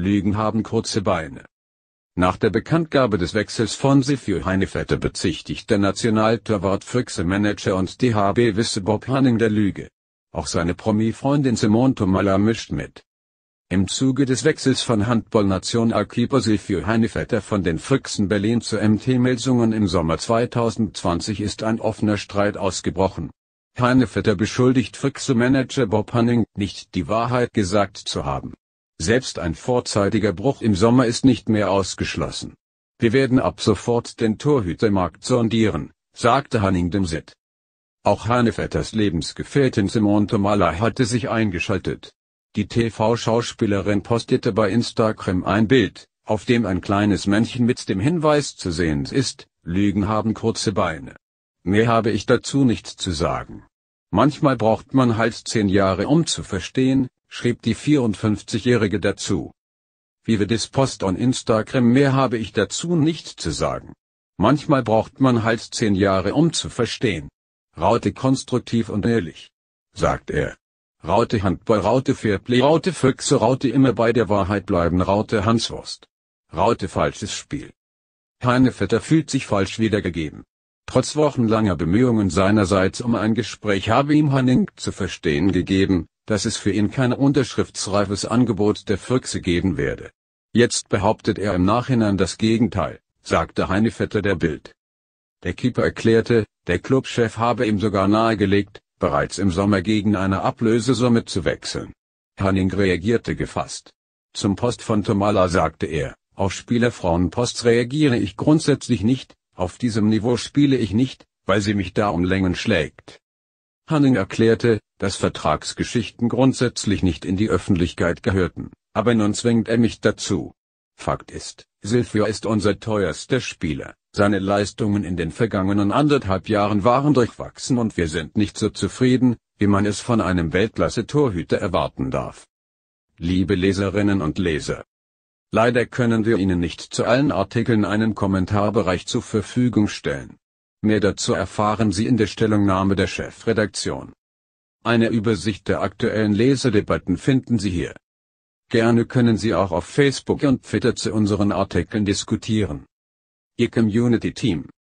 Lügen haben kurze Beine. Nach der Bekanntgabe des Wechsels von Sifio Heinefetter bezichtigt der Nationaltorwart Füchse Manager und DHB Wisse Bob Hanning der Lüge. Auch seine Promi-Freundin Simone Tomala mischt mit. Im Zuge des Wechsels von Handballnationalkeeper Silvio Heinefetter von den Füchsen Berlin zu MT Melsungen im Sommer 2020 ist ein offener Streit ausgebrochen. Heinefetter beschuldigt Füchse-Manager Bob Hanning, nicht die Wahrheit gesagt zu haben. Selbst ein vorzeitiger Bruch im Sommer ist nicht mehr ausgeschlossen. Wir werden ab sofort den Torhütermarkt sondieren, sagte Hanning dem Set. Auch Hanevetters Lebensgefährtin Simone Tomala hatte sich eingeschaltet. Die TV-Schauspielerin postete bei Instagram ein Bild, auf dem ein kleines Männchen mit dem Hinweis zu sehen ist, Lügen haben kurze Beine. Mehr habe ich dazu nichts zu sagen. Manchmal braucht man halt zehn Jahre um zu verstehen, schrieb die 54-Jährige dazu. Wie wir das Post on Instagram mehr habe ich dazu nicht zu sagen. Manchmal braucht man halt zehn Jahre um zu verstehen. Raute konstruktiv und ehrlich. Sagt er. Raute Handball, Raute Fairplay, Raute Füchse, Raute immer bei der Wahrheit bleiben, Raute Hanswurst. Raute falsches Spiel. Heinevetter fühlt sich falsch wiedergegeben. Trotz wochenlanger Bemühungen seinerseits um ein Gespräch habe ihm Hanning zu verstehen gegeben, dass es für ihn kein unterschriftsreifes Angebot der Füchse geben werde. Jetzt behauptet er im Nachhinein das Gegenteil, sagte Heinefetter der Bild. Der Keeper erklärte, der Clubchef habe ihm sogar nahegelegt, bereits im Sommer gegen eine Ablösesumme zu wechseln. Hanning reagierte gefasst. Zum Post von Tomala sagte er, auf Spielerfrauenposts reagiere ich grundsätzlich nicht, auf diesem Niveau spiele ich nicht, weil sie mich da um Längen schlägt. Hanning erklärte, dass Vertragsgeschichten grundsätzlich nicht in die Öffentlichkeit gehörten, aber nun zwingt er mich dazu. Fakt ist, Silvio ist unser teuerster Spieler, seine Leistungen in den vergangenen anderthalb Jahren waren durchwachsen und wir sind nicht so zufrieden, wie man es von einem Weltklasse-Torhüter erwarten darf. Liebe Leserinnen und Leser, Leider können wir Ihnen nicht zu allen Artikeln einen Kommentarbereich zur Verfügung stellen. Mehr dazu erfahren Sie in der Stellungnahme der Chefredaktion. Eine Übersicht der aktuellen Lesedebatten finden Sie hier. Gerne können Sie auch auf Facebook und Twitter zu unseren Artikeln diskutieren. Ihr Community Team